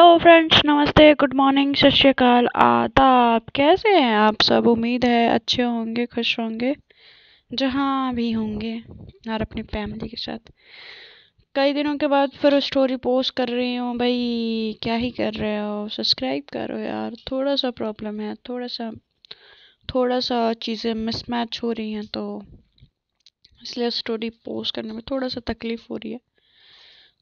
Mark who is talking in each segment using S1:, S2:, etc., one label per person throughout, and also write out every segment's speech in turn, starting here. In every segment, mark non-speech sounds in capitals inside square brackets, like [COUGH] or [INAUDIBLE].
S1: Hello friends नमस्ते good morning सत श्रीकाल आप कैसे हैं आप सब उम्मीद है अच्छे होंगे खुश होंगे जहाँ भी होंगे और अपनी फैमिली के साथ कई दिनों के बाद फिर स्टोरी पोस्ट कर रही हूँ भाई क्या ही कर रहे हो सब्सक्राइब करो यार थोड़ा सा प्रॉब्लम है थोड़ा सा थोड़ा सा चीज़ें मिसमैच हो रही हैं तो इसलिए स्टोरी पोस्ट करने में थोड़ा सा तकलीफ़ हो रही है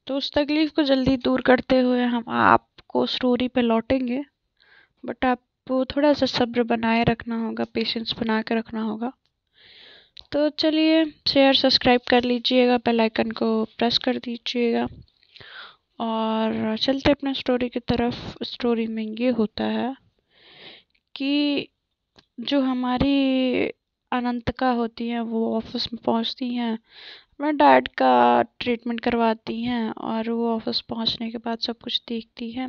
S1: तो उस तकलीफ़ को जल्दी दूर करते हुए हम आप को स्टोरी पे लौटेंगे बट आपको थोड़ा सा सब्र बनाए रखना होगा पेशेंस बना के रखना होगा तो चलिए शेयर सब्सक्राइब कर लीजिएगा बेल आइकन को प्रेस कर दीजिएगा और चलते अपने स्टोरी की तरफ स्टोरी में ये होता है कि जो हमारी अनंतका होती हैं वो ऑफिस में पहुंचती हैं मैं डैड का ट्रीटमेंट करवाती हैं और वो ऑफिस पहुंचने के बाद सब कुछ देखती हैं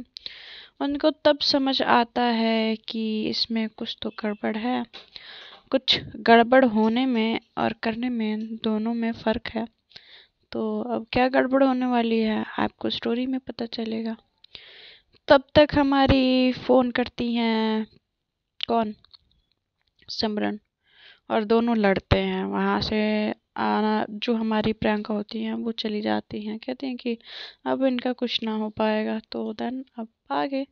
S1: उनको तब समझ आता है कि इसमें कुछ तो गड़बड़ है कुछ गड़बड़ होने में और करने में दोनों में फ़र्क है तो अब क्या गड़बड़ होने वाली है आपको स्टोरी में पता चलेगा तब तक हमारी फ़ोन करती हैं कौन सिमरन और दोनों लड़ते हैं वहाँ से आना जो हमारी प्रियंका होती हैं वो चली जाती हैं कहती हैं कि अब इनका कुछ ना हो पाएगा तो देन अब आगे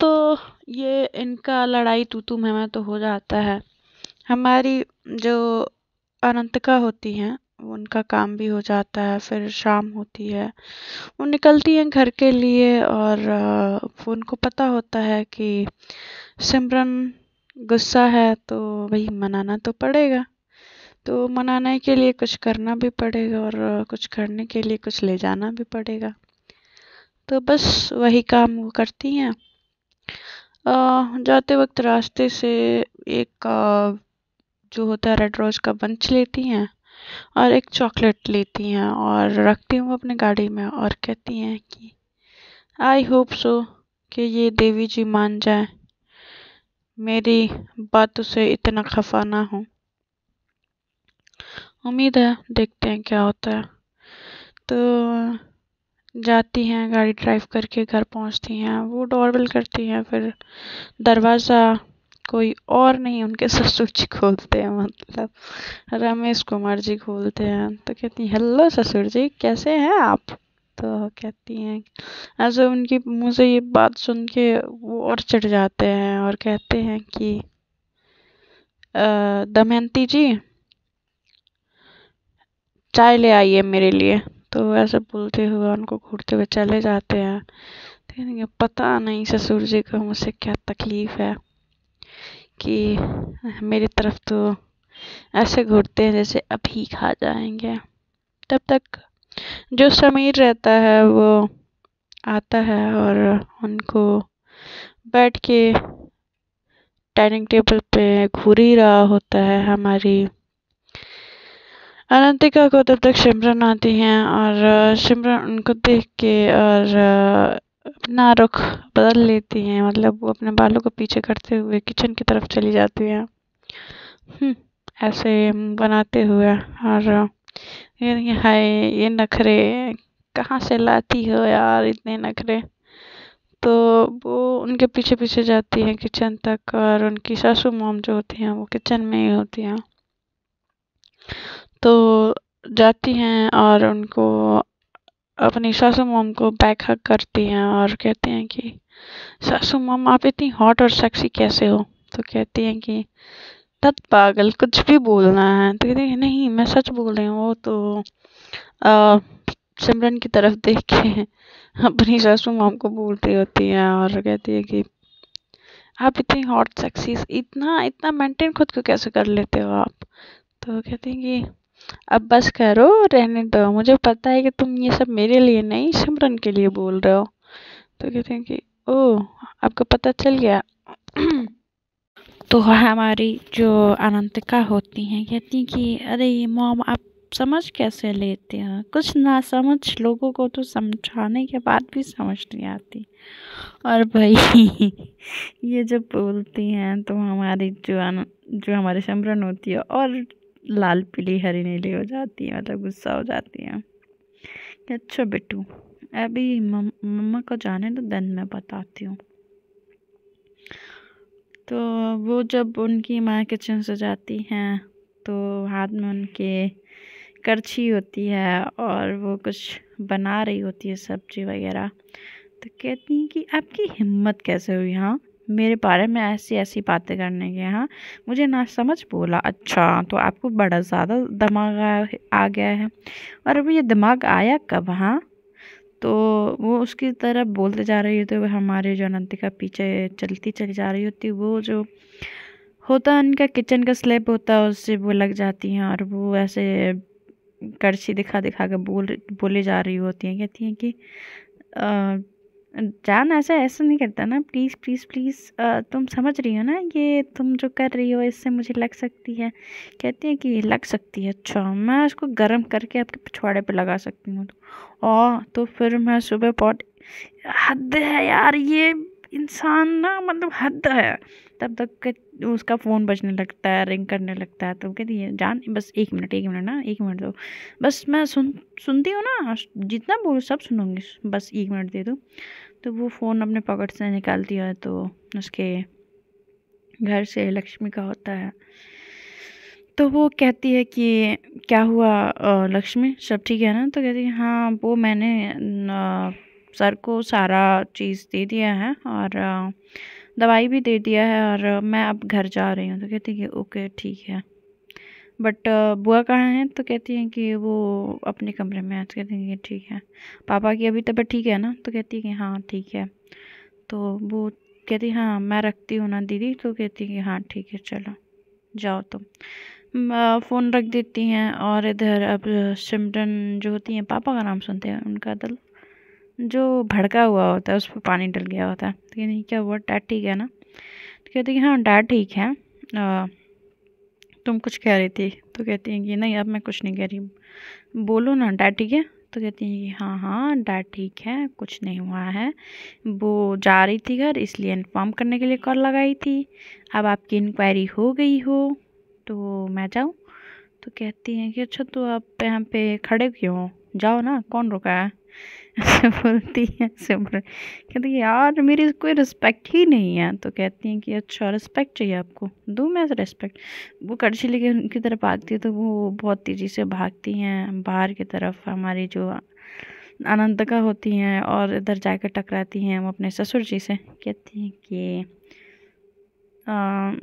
S1: तो ये इनका लड़ाई तू तू मैं तो हो जाता है हमारी जो अनंतिका होती हैं उनका काम भी हो जाता है फिर शाम होती है वो निकलती हैं घर के लिए और उनको पता होता है कि सिमरन गुस्सा है तो वही मनाना तो पड़ेगा तो मनाने के लिए कुछ करना भी पड़ेगा और कुछ करने के लिए कुछ ले जाना भी पड़ेगा तो बस वही काम वो करती हैं जाते वक्त रास्ते से एक जो होता है रेड रोज़ का बंच लेती हैं और एक चॉकलेट लेती हैं और रखती हूँ अपनी गाड़ी में और कहती हैं कि आई होप सो कि ये देवी जी मान जाए मेरी बातों से इतना खफा ना हो उम्मीद है देखते हैं क्या होता है तो जाती हैं गाड़ी ड्राइव करके घर पहुंचती हैं वो डॉरबेल करती हैं फिर दरवाज़ा कोई और नहीं उनके ससुर जी खोलते हैं मतलब रमेश कुमार जी खोलते हैं तो कहती हैं हेलो ससुर जी कैसे हैं आप तो कहती हैं ऐसे उनकी मुँह से ये बात सुन के वो और चढ़ जाते हैं और कहते हैं कि दमयंती जी चाय ले आइए मेरे लिए तो ऐसे बोलते हुए उनको घूरते हुए चले जाते हैं पता नहीं ससुर जी को मुझसे क्या तकलीफ़ है कि मेरी तरफ तो ऐसे घूरते हैं जैसे अभी खा जाएंगे तब तक जो समीर रहता है वो आता है और उनको बैठ के डाइनिंग टेबल पे घूर ही रहा होता है हमारी अनंतिका को तब तक सिमरन आती हैं और सिमरन उनको देख के और अपना रुख बदल लेती हैं मतलब वो अपने बालों को पीछे करते हुए किचन की तरफ चली जाती हैं हम्म, ऐसे बनाते हुए और ये हाय ये नखरे कहाँ से लाती हो यार इतने नखरे तो वो उनके पीछे पीछे जाती हैं किचन तक और उनकी सासू मोम जो होती हैं वो किचन में ही होती हैं तो जाती हैं और उनको अपनी सासू मोम को बैक हक करती हैं और कहती हैं कि सासू मोम आप इतनी हॉट और सेक्सी कैसे हो तो कहती हैं कि तत् पागल कुछ भी बोलना है तो कहते हैं नहीं मैं सच बोल रही हूँ वो तो सिमरन की तरफ देख के [LAUGHS] अपनी सासू मोम को बोलती होती है और कहती है कि आप इतनी हॉट सेक्सी इतना इतना मेंटेन खुद को कैसे कर लेते हो आप तो कहते हैं कि अब बस करो रहने दो मुझे पता है कि तुम ये सब मेरे लिए नहीं सिमरन के लिए बोल रहे हो तो कहते हैं कि ओ आपको पता चल गया [CLEARS THROAT] तो हमारी जो अनंतिका होती हैं कहती हैं कि अरे मॉम आप समझ कैसे लेते हैं कुछ ना समझ लोगों को तो समझाने के बाद भी समझ नहीं आती और भाई [LAUGHS] ये जब बोलती हैं तो हमारी जो जो हमारी समरन होती है और लाल पीली हरी नीली हो जाती है मतलब गुस्सा हो जाती है अच्छा बेटू अभी मम्मा को जाने तो दिन में बताती हूँ तो वो जब उनकी माँ किचन से जाती हैं तो हाथ में उनके करछी होती है और वो कुछ बना रही होती है सब्जी वगैरह तो कहती हैं कि आपकी हिम्मत कैसे हुई हाँ मेरे बारे में ऐसी ऐसी बातें करने के हाँ मुझे ना समझ बोला अच्छा तो आपको बड़ा ज़्यादा दिमाग आ, गया है और अभी ये दिमाग आया कब हाँ तो वो उसकी तरफ बोलते जा रही होती है हमारे जो अनंतिका पीछे चलती चली जा रही होती वो जो होता है उनका किचन का स्लेब होता है उससे वो लग जाती हैं और वो ऐसे करछी दिखा दिखा कर बोल बोले जा रही होती हैं कहती हैं कि आ, जान ऐसा ऐसा नहीं करता ना प्लीज़ प्लीज़ प्लीज़ तुम समझ रही हो ना ये तुम जो कर रही हो इससे मुझे लग सकती है कहती है कि लग सकती है अच्छा मैं इसको गर्म करके आपके पिछवाड़े पे लगा सकती हूँ और तो, तो फिर मैं सुबह पॉट हद है यार ये इंसान ना मतलब हद है तब तक उसका फ़ोन बजने लगता है रिंग करने लगता है तो कहती है जान बस एक मिनट एक मिनट ना एक मिनट दो बस मैं सुन सुनती हूँ ना जितना बोलो सब सुनूंगी बस एक मिनट दे दो तो वो फ़ोन अपने पॉकेट से निकालती है तो उसके घर से लक्ष्मी का होता है तो वो कहती है कि क्या हुआ लक्ष्मी सब ठीक है ना तो कहती है हाँ वो मैंने सर को सारा चीज़ दे दिया है और दवाई भी दे दिया है और मैं अब घर जा रही हूँ तो कहती है ओके ठीक है बट बुआ कहाँ हैं तो कहती हैं कि वो अपने कमरे में है तो कहती हैं कि ठीक है पापा की अभी तबीयत ठीक है ना तो कहती है कि हाँ ठीक है तो वो कहती हाँ मैं रखती हूँ ना दीदी तो कहती कि हाँ ठीक है चलो जाओ तुम तो। फ़ोन रख देती हैं और इधर अब सिमरन जो होती हैं पापा का नाम सुनते हैं उनका दल जो भड़का हुआ होता है उस पर पानी डल गया होता है तो नहीं क्या हुआ डैड ठीक है ना तो कहते हैं कि हाँ डैड ठीक है आ, तुम कुछ कह रही थी तो कहती हैं कि नहीं अब मैं कुछ नहीं कह रही बोलो ना डैड ठीक है तो कहती हैं कि हाँ हाँ डैड ठीक है कुछ नहीं हुआ है वो जा रही थी घर इसलिए इन्फॉर्म करने के लिए कॉल लगाई थी अब आपकी इंक्वायरी हो गई हो तो मैं जाऊँ तो कहती हैं कि अच्छा तो आप यहाँ पे खड़े क्यों जाओ ना कौन रुका है ऐसे [LAUGHS] बोलती है ऐसे बोल कहती है यार मेरी तो कोई रिस्पेक्ट ही नहीं है तो कहती हैं कि अच्छा रिस्पेक्ट चाहिए आपको दो मैं रिस्पेक्ट वो कड़छी लेके उनकी तरफ भागती है तो वो बहुत तेज़ी से भागती हैं बाहर की तरफ हमारी जो अनंतका होती हैं और इधर जाकर टकराती हैं वो अपने ससुर जी से कहती हैं कि आ,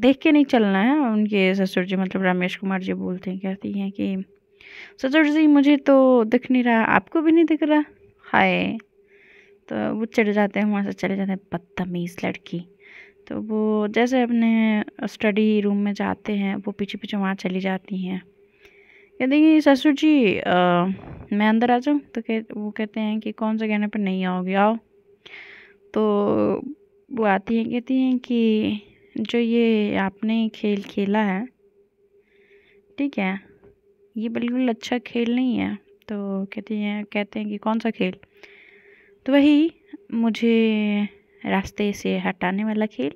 S1: देख के नहीं चलना है उनके ससुर जी मतलब रमेश कुमार जी बोलते हैं कहती हैं कि ससुर जी मुझे तो दिख नहीं रहा आपको भी नहीं दिख रहा हाय तो वो चले जाते हैं वहाँ से चले जाते हैं बदतमीज़ लड़की तो वो जैसे अपने स्टडी रूम में जाते हैं वो पीछे पीछे वहाँ चली जाती हैं कहते हैं कि ससुर जी आ, मैं अंदर आ जाऊँ तो कह वो कहते हैं कि कौन से कहने पर नहीं आओगे आओ तो वो आती हैं कहती हैं कि जो ये आपने खेल खेला है ठीक है ये बिल्कुल अच्छा खेल नहीं है तो कहती हैं कहते हैं कि कौन सा खेल तो वही मुझे रास्ते से हटाने वाला खेल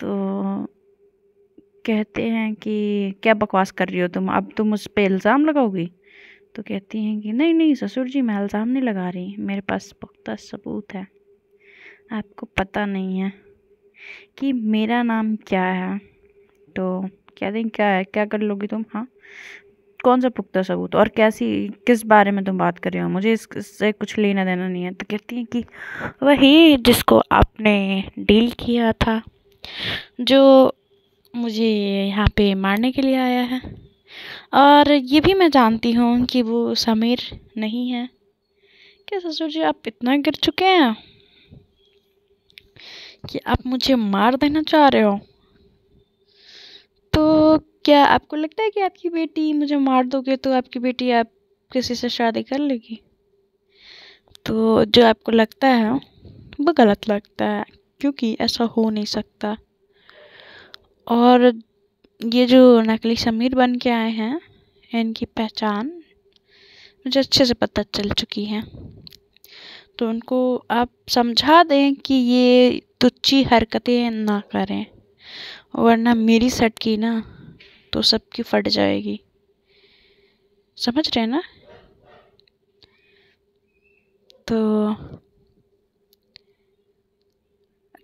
S1: तो कहते हैं कि क्या बकवास कर रही हो तुम अब तुम उस पर इल्ज़ाम लगाओगी तो कहती हैं कि नहीं नहीं ससुर जी मैं इल्ज़ाम नहीं लगा रही मेरे पास पुख्ता सबूत है आपको पता नहीं है कि मेरा नाम क्या है तो कहते हैं क्या है क्या कर लोगी तुम हाँ कौन सा पुख्ता सबूत और कैसी किस बारे में तुम बात कर रहे हो मुझे इससे कुछ लेना देना नहीं है तो कहती हैं कि वही जिसको आपने डील किया था जो मुझे यहाँ पे मारने के लिए आया है और ये भी मैं जानती हूँ कि वो समीर नहीं है क्या ससुर जी आप इतना गिर चुके हैं कि आप मुझे मार देना चाह रहे हो क्या आपको लगता है कि आपकी बेटी मुझे मार दोगे तो आपकी बेटी आप किसी से शादी कर लेगी तो जो आपको लगता है वो गलत लगता है क्योंकि ऐसा हो नहीं सकता और ये जो नकली समीर बन के आए हैं इनकी पहचान मुझे अच्छे से पता चल चुकी है तो उनको आप समझा दें कि ये तुच्छी हरकतें ना करें वरना मेरी सटकी ना तो सबकी फट जाएगी समझ रहे हैं ना तो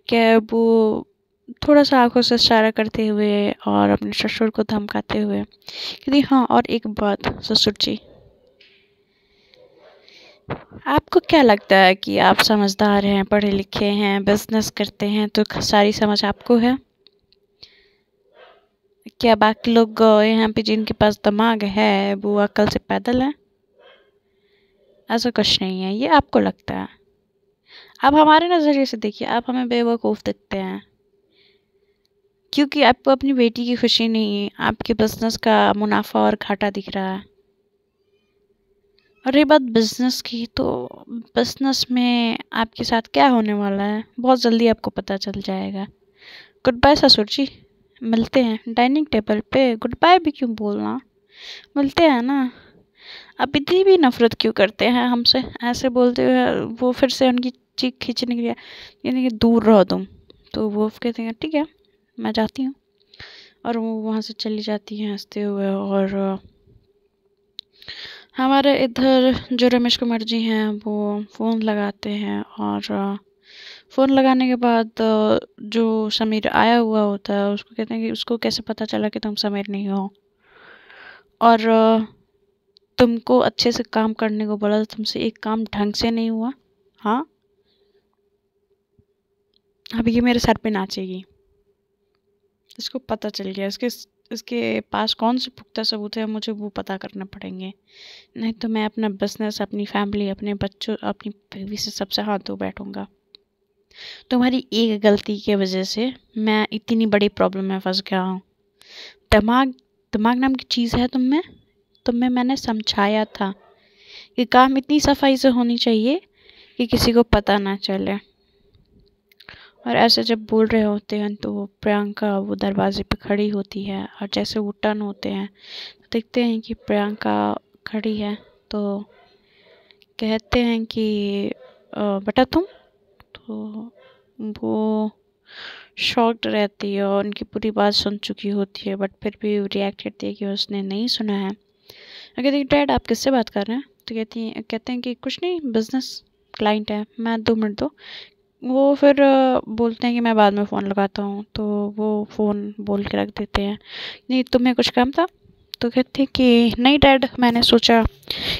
S1: क्या वो थोड़ा सा आंखों से इशारा करते हुए और अपने ससुर को धमकाते हुए क्योंकि हाँ और एक बात ससुर जी आपको क्या लगता है कि आप समझदार हैं पढ़े लिखे हैं बिजनेस करते हैं तो सारी समझ आपको है क्या बाकी लोग यहाँ पे जिनके पास दिमाग है वो अकल से पैदल हैं ऐसा कुछ नहीं है ये आपको लगता है आप हमारे नज़रिए से देखिए आप हमें बेवकूफ़ दिखते हैं क्योंकि आपको अपनी बेटी की खुशी नहीं आपके बिज़नेस का मुनाफा और घाटा दिख रहा है और बात बिज़नेस की तो बिज़नेस में आपके साथ क्या होने वाला है बहुत जल्दी आपको पता चल जाएगा गुड बाय ससुर जी मिलते हैं डाइनिंग टेबल पे गुड बाय भी क्यों बोलना मिलते हैं ना आप इतनी भी नफरत क्यों करते हैं हमसे ऐसे बोलते हुए वो फिर से उनकी चीख खींचने के लिए यानी कि दूर रहो तुम तो वो कहते हैं ठीक है मैं जाती हूँ और वो वहाँ से चली जाती हैं हंसते हुए और हमारे इधर जो रमेश कुमार जी हैं वो फ़ोन लगाते हैं और फ़ोन लगाने के बाद जो समीर आया हुआ होता है उसको कहते हैं कि उसको कैसे पता चला कि तुम समीर नहीं हो और तुमको अच्छे से काम करने को बोला तो तुमसे एक काम ढंग से नहीं हुआ हाँ अब ये मेरे सर पे नाचेगी इसको पता चल गया इसके इसके पास कौन से पुख्ता सबूत है मुझे वो पता करना पड़ेंगे नहीं तो मैं अपना बिजनेस अपनी फैमिली अपने बच्चों अपनी बीवी से सबसे हाथ धो बैठूँगा तुम्हारी एक गलती के वजह से मैं इतनी बड़ी प्रॉब्लम में फंस गया हूँ दिमाग दिमाग नाम की चीज़ है तुम्हें तुम्हें मैंने समझाया था कि काम इतनी सफाई से होनी चाहिए कि किसी को पता ना चले और ऐसे जब बोल रहे होते हैं तो प्रियंका वो दरवाजे पे खड़ी होती है और जैसे वो टर्न होते हैं तो देखते हैं कि प्रियंका खड़ी है तो कहते हैं कि बेटा तुम हो वो शॉक्ड रहती है और उनकी पूरी बात सुन चुकी होती है बट फिर भी रिएक्ट करती है कि उसने नहीं सुना है अगर देखिए डैड आप किससे बात कर रहे हैं तो कहती हैं कहते हैं कि कुछ नहीं बिज़नेस क्लाइंट है मैं दो मिनट दो वो फिर बोलते हैं कि मैं बाद में फ़ोन लगाता हूँ तो वो फ़ोन बोल के रख देते हैं नहीं तुम्हें कुछ काम था तो कहते हैं कि नहीं डैड मैंने सोचा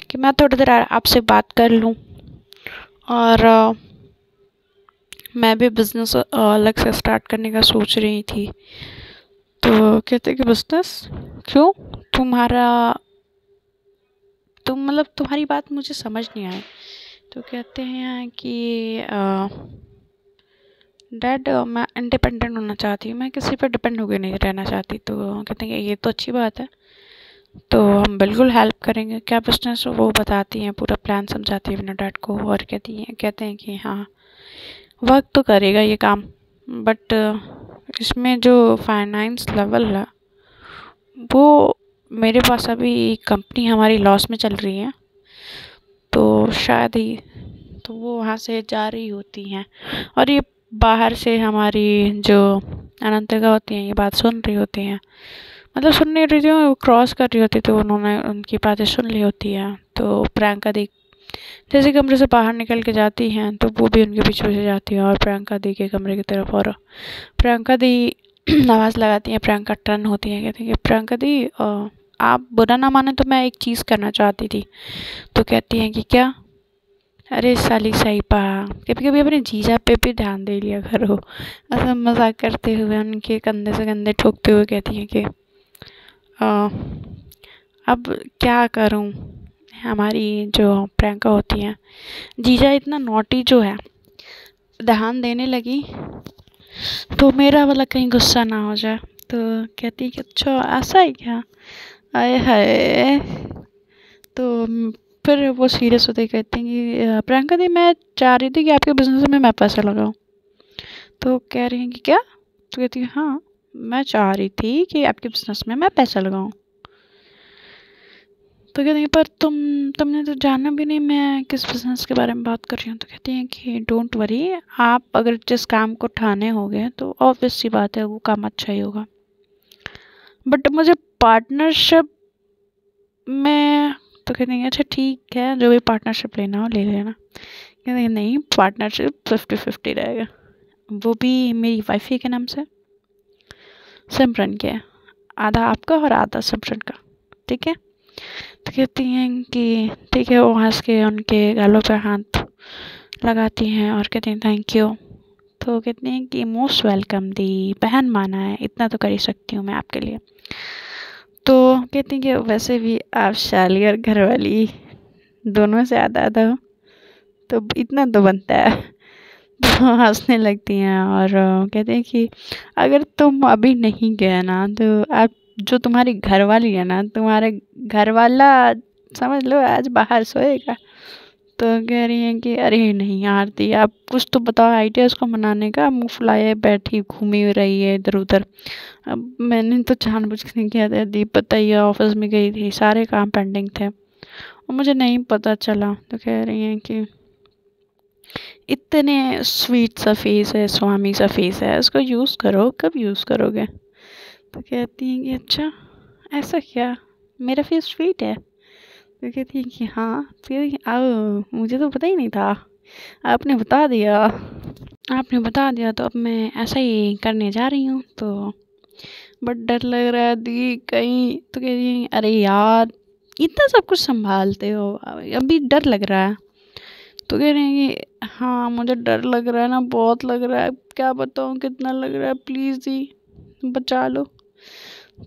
S1: कि मैं थोड़ी देर आपसे बात कर लूँ और मैं भी बिज़नेस अलग से स्टार्ट करने का सोच रही थी तो कहते कि बिज़नेस क्यों तुम्हारा तुम मतलब तुम्हारी बात मुझे समझ नहीं आई तो कहते हैं कि डैड मैं इंडिपेंडेंट होना चाहती हूँ मैं किसी पर डिपेंड होकर नहीं रहना चाहती तो कहते हैं ये तो अच्छी बात है तो हम बिल्कुल हेल्प करेंगे क्या बिजनेस वो बताती हैं पूरा प्लान समझाती है अपने डैड को और कहती हैं कहते हैं कि हाँ वर्क तो करेगा ये काम बट इसमें जो फाइनेंस लेवल है वो मेरे पास अभी कंपनी हमारी लॉस में चल रही है तो शायद ही तो वो वहाँ से जा रही होती हैं और ये बाहर से हमारी जो अनंतगा होती हैं ये बात सुन रही होती हैं मतलब सुन नहीं रही थी क्रॉस कर रही होती तो उन्होंने उनकी बातें सुन ली होती हैं तो प्रियंका देख जैसे कमरे से बाहर निकल के जाती हैं तो वो भी उनके पीछे पीछे जाती हैं और प्रियंका दी के कमरे की तरफ और प्रियंका दी [CLEARS THROAT] आवाज़ लगाती हैं प्रियंका टर्न होती हैं कहती हैं कि प्रियंका दी आप बुरा ना माने तो मैं एक चीज़ करना चाहती थी तो कहती हैं कि क्या अरे साली साई पा कभी कभी अपने जीजा पे भी ध्यान दे लिया करो ऐसा मजाक करते हुए उनके कंधे से कंधे ठोकते हुए कहती हैं कि आ, अब क्या करूं हमारी जो प्रियंका होती हैं जीजा इतना नोटी जो है ध्यान देने लगी तो मेरा वाला कहीं गुस्सा ना हो जाए तो कहती कि अच्छा ऐसा है क्या आए हाय तो फिर वो सीरियस होते कहती हैं कि प्रियंका दी मैं चाह रही थी कि आपके बिज़नेस में मैं पैसा लगाऊं तो कह रही हैं कि क्या तो कहती है हाँ मैं चाह रही थी कि आपके बिज़नेस में मैं पैसा लगाऊं तो कहते हैं पर तुम तुमने तो जाना भी नहीं मैं किस बिज़नेस के बारे में बात कर रही हूँ तो कहती हैं कि डोंट वरी आप अगर जिस काम को ठाने हो गए तो ऑब्वियस सी बात है वो काम अच्छा ही होगा बट मुझे पार्टनरशिप में तो कहते हैं अच्छा ठीक है जो भी पार्टनरशिप लेना हो ले लेना कहते हैं नहीं पार्टनरशिप फिफ्टी फिफ्टी रहेगा वो भी मेरी वाइफ ही के नाम से सिमरन के आधा आपका और आधा सिमरन का ठीक है तो कहती हैं कि ठीक है वो हंस के उनके गालों पर हाथ लगाती हैं और कहती हैं थैंक यू तो कहती हैं कि मोस्ट वेलकम दी बहन माना है इतना तो कर ही सकती हूँ मैं आपके लिए तो कहती हैं कि वैसे भी आप शाली और घरवाली दोनों से आधा आधा हो तो इतना तो बनता है [LAUGHS] तो हंसने लगती हैं और कहते हैं कि अगर तुम अभी नहीं गए ना तो आप जो तुम्हारी घर वाली है ना तुम्हारे घर वाला समझ लो आज बाहर सोएगा तो कह रही हैं कि अरे नहीं आरती आप कुछ तो बताओ आइडिया उसको मनाने का मुँह फुलाए बैठी घूमी रही है इधर उधर अब मैंने तो जानबूझ के नहीं किया था दीप पता ही ऑफिस में गई थी सारे काम पेंडिंग थे और मुझे नहीं पता चला तो कह रही हैं कि इतने स्वीट सा फेस है स्वामी सा फेस है इसको यूज़ करो कब यूज़ करोगे तो कहती हैं कि अच्छा ऐसा क्या मेरा फेस स्वीट है तो कहती हैं कि हाँ तो अब मुझे तो पता ही नहीं था आपने बता दिया आपने बता दिया तो अब मैं ऐसा ही करने जा रही हूँ तो बट डर लग रहा है दी कहीं तो कह रही अरे यार इतना सब कुछ संभालते हो अभी डर लग रहा है तो कह रहे हैं कि हाँ मुझे डर लग रहा है ना बहुत लग रहा है क्या बताऊँ कितना लग रहा है प्लीज़ दी बचा लो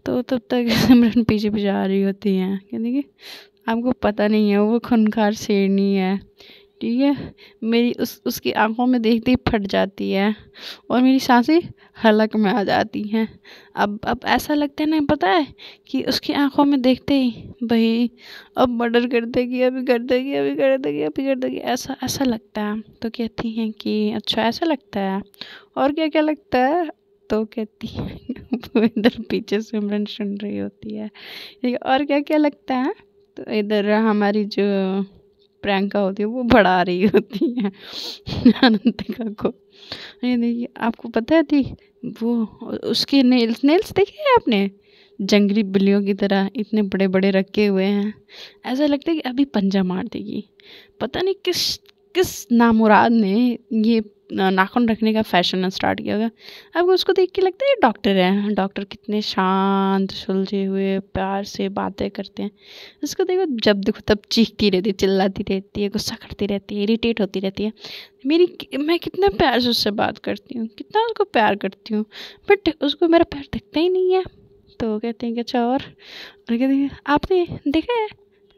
S1: तो तब तक [LAUGHS] सिमरन पीछे पीछे आ रही होती हैं कहती कि आपको पता नहीं है वो खुनखार शेरनी है ठीक है मेरी उस उसकी आंखों में देखते ही फट जाती है और मेरी सांसें हलक में आ जाती हैं अब अब ऐसा लगता है ना पता है कि उसकी आंखों में देखते ही भाई अब मर्डर कर देगी अभी कर देगी अभी कर देगी अभी कर देगी ऐसा ऐसा लगता है तो कहती हैं कि अच्छा ऐसा लगता है और क्या क्या लगता है तो कहती हैं [LAUGHS] तो इधर पीछे सिमरन सुन रही होती है और क्या क्या लगता है तो इधर हमारी जो प्रियंका होती है वो बढ़ा रही होती है [LAUGHS] अनंतिका को ये देखिए आपको पता थी वो उसके नेल्स नेल्स देखे हैं आपने जंगली बिल्लियों की तरह इतने बड़े बड़े रखे हुए हैं ऐसा लगता है कि अभी पंजा मार देगी पता नहीं किस किस नामुराद ने ये नाखून रखने का फैशन स्टार्ट किया होगा अब उसको देख के लगता है ये डॉक्टर है डॉक्टर कितने शांत सुलझे हुए प्यार से बातें करते हैं उसको देखो जब देखो तब चीखती रहती है चिल्लाती रहती है गुस्सा करती रहती है इरीटेट होती रहती है मेरी मैं कितना प्यार से उससे बात करती हूँ कितना उसको प्यार करती हूँ बट उसको मेरा प्यार दिखता ही नहीं है तो कहते हैं कि अच्छा और, और कहते हैं आपने देखा है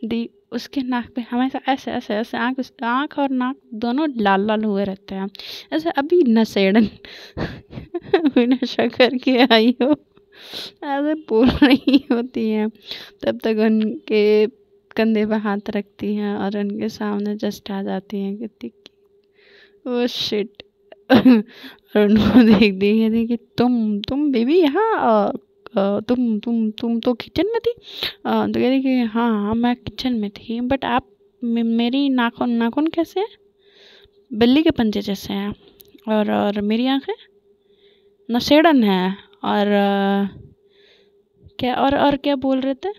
S1: दी उसके नाक पे हमेशा ऐसे ऐसे ऐसे आँख आँख और नाक दोनों लाल लाल हुए रहते हैं ऐसे अभी नशेड़न [LAUGHS] बिना शकर के आई हो ऐसे बोल रही होती हैं तब तक उनके कंधे पर हाथ रखती हैं और उनके सामने जस्ट आ जाती हैं कहती वो शिट और उनको देख देखिए देखिए तुम तुम बेबी यहाँ तुम तुम तुम तो किचन में थी तो कह रही कि हाँ हाँ मैं किचन में थी बट आप मेरी नाखून नाखून कैसे है बिल्ली के पंजे जैसे हैं और और मेरी आँखें नशेड़न है और क्या और और क्या बोल रहे थे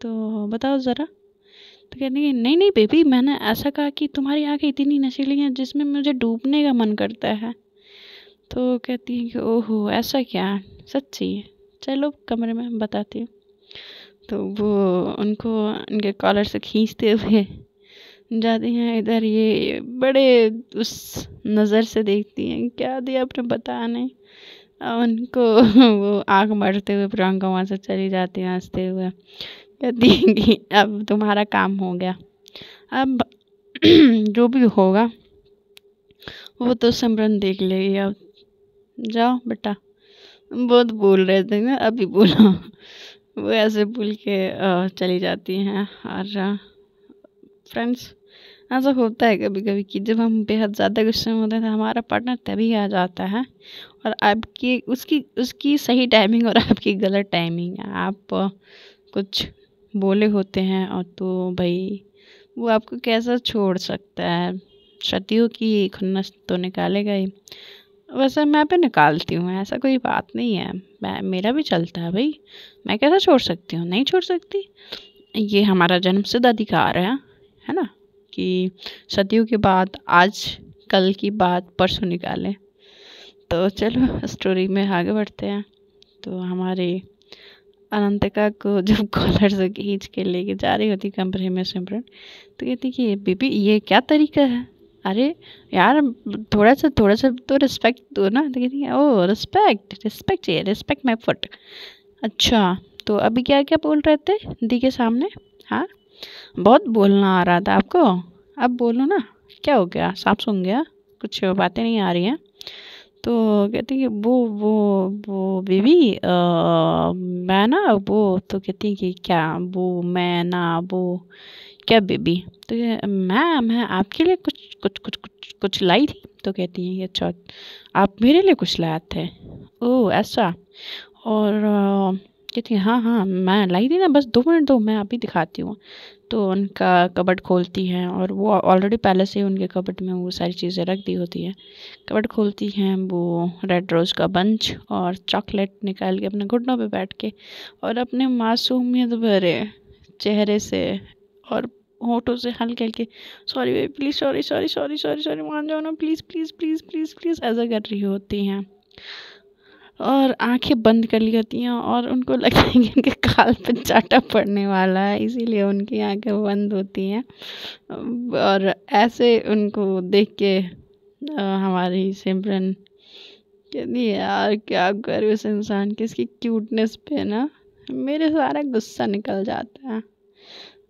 S1: तो बताओ ज़रा तो कह है नहीं नहीं बेबी मैंने ऐसा कहा कि तुम्हारी आँखें इतनी नशीली हैं जिसमें मुझे डूबने का मन करता है तो कहती हैं कि ओहो ऐसा क्या सच्ची है चलो कमरे में बताती हूँ तो वो उनको उनके कॉलर से खींचते हुए जाती हैं इधर ये बड़े उस नज़र से देखती हैं क्या दिया अपने बताने नहीं उनको [LAUGHS] वो आग मरते हुए प्रियंका वहाँ से चली जाती हैं हंसते हुए कहती हैं कि अब तुम्हारा काम हो गया अब [CLEARS THROAT] जो भी होगा वो तो सिमरन देख लेगी अब जाओ बेटा बहुत बोल रहे थे ना अभी बोलो वो ऐसे भूल के चली जाती हैं और फ्रेंड्स ऐसा होता है कभी कभी कि जब हम बेहद ज़्यादा गुस्से में होते हैं तो हमारा पार्टनर तभी आ जाता है और आपकी उसकी उसकी सही टाइमिंग और आपकी गलत टाइमिंग है आप कुछ बोले होते हैं और तो भाई वो आपको कैसा छोड़ सकता है क्षतियों की खुन्नस तो निकालेगा ही वैसे मैं भी निकालती हूँ ऐसा कोई बात नहीं है मैं मेरा भी चलता है भाई मैं कैसा छोड़ सकती हूँ नहीं छोड़ सकती ये हमारा जन्मसिद्ध अधिकार है है ना कि सदियों के बाद आज कल की बात परसों निकालें तो चलो स्टोरी में आगे बढ़ते हैं तो हमारे अनंतिका को जब कॉलर से खींच के लेके जा रही होती कमरे में सिमरन तो कहती कि बीबी ये क्या तरीका है अरे यार थोड़ा सा थोड़ा सा तो रिस्पेक्ट दो ना तो कहती है ओ रिस्पेक्ट रिस्पेक्ट चाहिए रिस्पेक्ट माई फुट अच्छा तो अभी क्या क्या बोल रहे थे दी के सामने हाँ बहुत बोलना आ रहा था आपको अब बोलो ना क्या हो गया साफ सुन गया कुछ बातें नहीं आ रही हैं तो कहती है वो वो वो बीबी मैं ना वो तो कहती है कि क्या वो मैं ना वो क्या बेबी तो ये मैम मैं आपके लिए कुछ कुछ कुछ कुछ कुछ लाई थी तो कहती हैं ये अच्छा आप मेरे लिए कुछ लाए थे ओह ऐसा और कहती हैं हाँ हाँ मैं लाई थी ना बस दो मिनट दो मैं अभी दिखाती हूँ तो उनका कबड खोलती हैं और वो ऑलरेडी पहले से उनके कबड में वो सारी चीज़ें रख दी होती हैं कबड खोलती हैं वो रेड रोज़ का बंच और चॉकलेट निकाल के अपने घुटनों पे बैठ के और अपने मासूमियत भरे चेहरे से और होठों से हल्के हल्के sorry baby please sorry sorry sorry sorry sorry मान जाओ ना please please please please please ऐसा कर रही होती हैं और आंखें बंद कर ली होती हैं और उनको लगता है कि उनके काल पर चाटा पड़ने वाला है इसीलिए उनकी आंखें बंद होती हैं और ऐसे उनको देख के हमारी सिमरन कहती है यार क्या करो इस इंसान की इसकी क्यूटनेस पे ना मेरे सारा गुस्सा निकल जाता है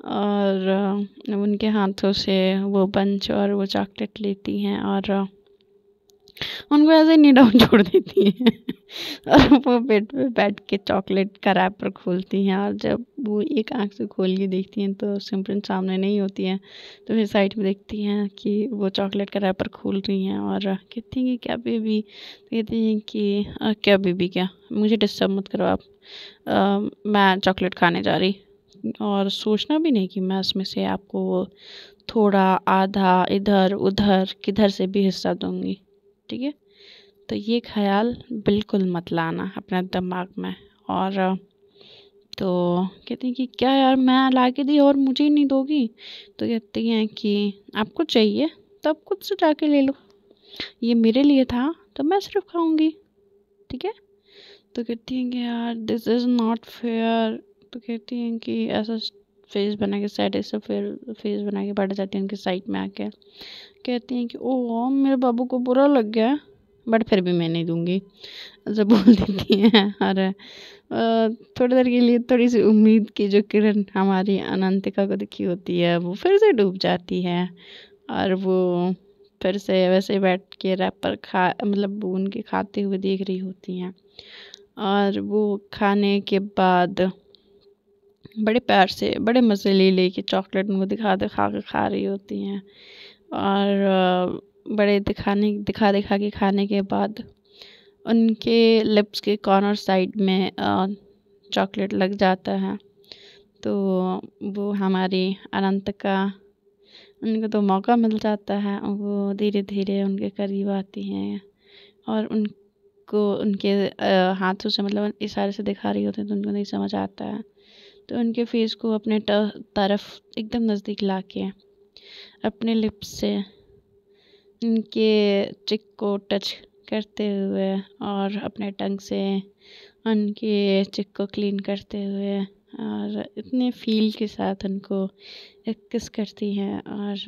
S1: और उनके हाथों से वो बंच और वो चॉकलेट लेती हैं और उनको ऐसे निडम [LAUGHS] छोड़ देती हैं और वो बेड पे बैठ के चॉकलेट का रैपर खोलती हैं और जब वो एक आंख से खोल के देखती हैं तो सिमरन सामने नहीं होती है तो फिर साइड में देखती हैं कि वो चॉकलेट का रैपर खोल रही हैं और कहती हैं कि क्या बेबी तो कहती हैं कि क्या बेबी क्या मुझे डिस्टर्ब मत करो आप आ, मैं चॉकलेट खाने जा रही और सोचना भी नहीं कि मैं उसमें से आपको थोड़ा आधा इधर उधर किधर से भी हिस्सा दूंगी ठीक है तो ये ख्याल बिल्कुल मत लाना अपने दिमाग में और तो कहती हैं कि क्या यार मैं ला के दी और मुझे ही नहीं दोगी तो कहती हैं कि आपको चाहिए तो आप खुद से जाके ले लो ये मेरे लिए था तो मैं सिर्फ खाऊंगी ठीक है तो कहती हैं कि यार दिस इज़ नॉट फेयर तो कहती हैं कि ऐसा फेस बना के साइड ऐसा फिर फेस बना के बैठ जाती हैं उनकी साइड में आके कहती हैं कि ओ मेरे बाबू को बुरा लग गया बट फिर भी मैं नहीं दूंगी ऐसा बोल देती हैं और थोड़ी देर के लिए थोड़ी सी उम्मीद की जो किरण हमारी अनंतिका को दिखी होती है वो फिर से डूब जाती है और वो फिर से वैसे बैठ के रैपर खा मतलब भून के खाते हुए देख रही होती हैं और वो खाने के बाद बड़े प्यार से बड़े मज़े ले ले के चॉकलेट उनको दिखा दिखा के खा रही होती हैं और बड़े दिखाने दिखा दिखा के खाने के बाद उनके लिप्स के कॉर्नर साइड में चॉकलेट लग जाता है तो वो हमारी अनंत का उनको तो मौका मिल जाता है वो धीरे धीरे उनके करीब आती हैं और उनको उनके हाथों से मतलब इशारे से दिखा रही होती है तो उनको नहीं समझ आता है तो उनके फेस को अपने तरफ एकदम नज़दीक ला के अपने लिप्स से उनके चिक को टच करते हुए और अपने टंग से उनके चिक को क्लीन करते हुए और इतने फील के साथ उनको किस करती हैं और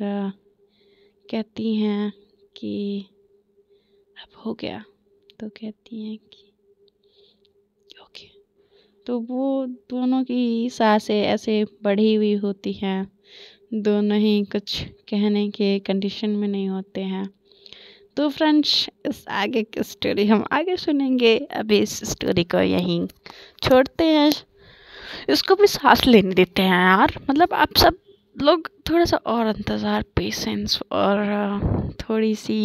S1: कहती हैं कि अब हो गया तो कहती हैं कि तो वो दोनों की सांसें ऐसे बढ़ी हुई होती हैं दोनों ही कुछ कहने के कंडीशन में नहीं होते हैं तो फ्रेंड्स इस आगे की स्टोरी हम आगे सुनेंगे अभी इस स्टोरी को यहीं छोड़ते हैं इसको भी सांस लेने देते हैं यार मतलब आप सब लोग थोड़ा सा और इंतज़ार पेशेंस और थोड़ी सी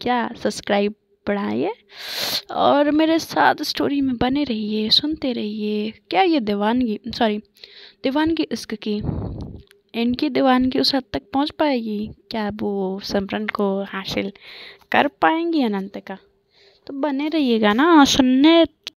S1: क्या सब्सक्राइब पढ़ाइए और मेरे साथ स्टोरी में बने रहिए सुनते रहिए क्या ये दीवानगी सॉरी दीवानगी इश्क की इनकी दीवानगी उस हद तक पहुंच पाएगी क्या वो सिमरन को हासिल कर पाएंगी अनंत का तो बने रहिएगा ना सुनने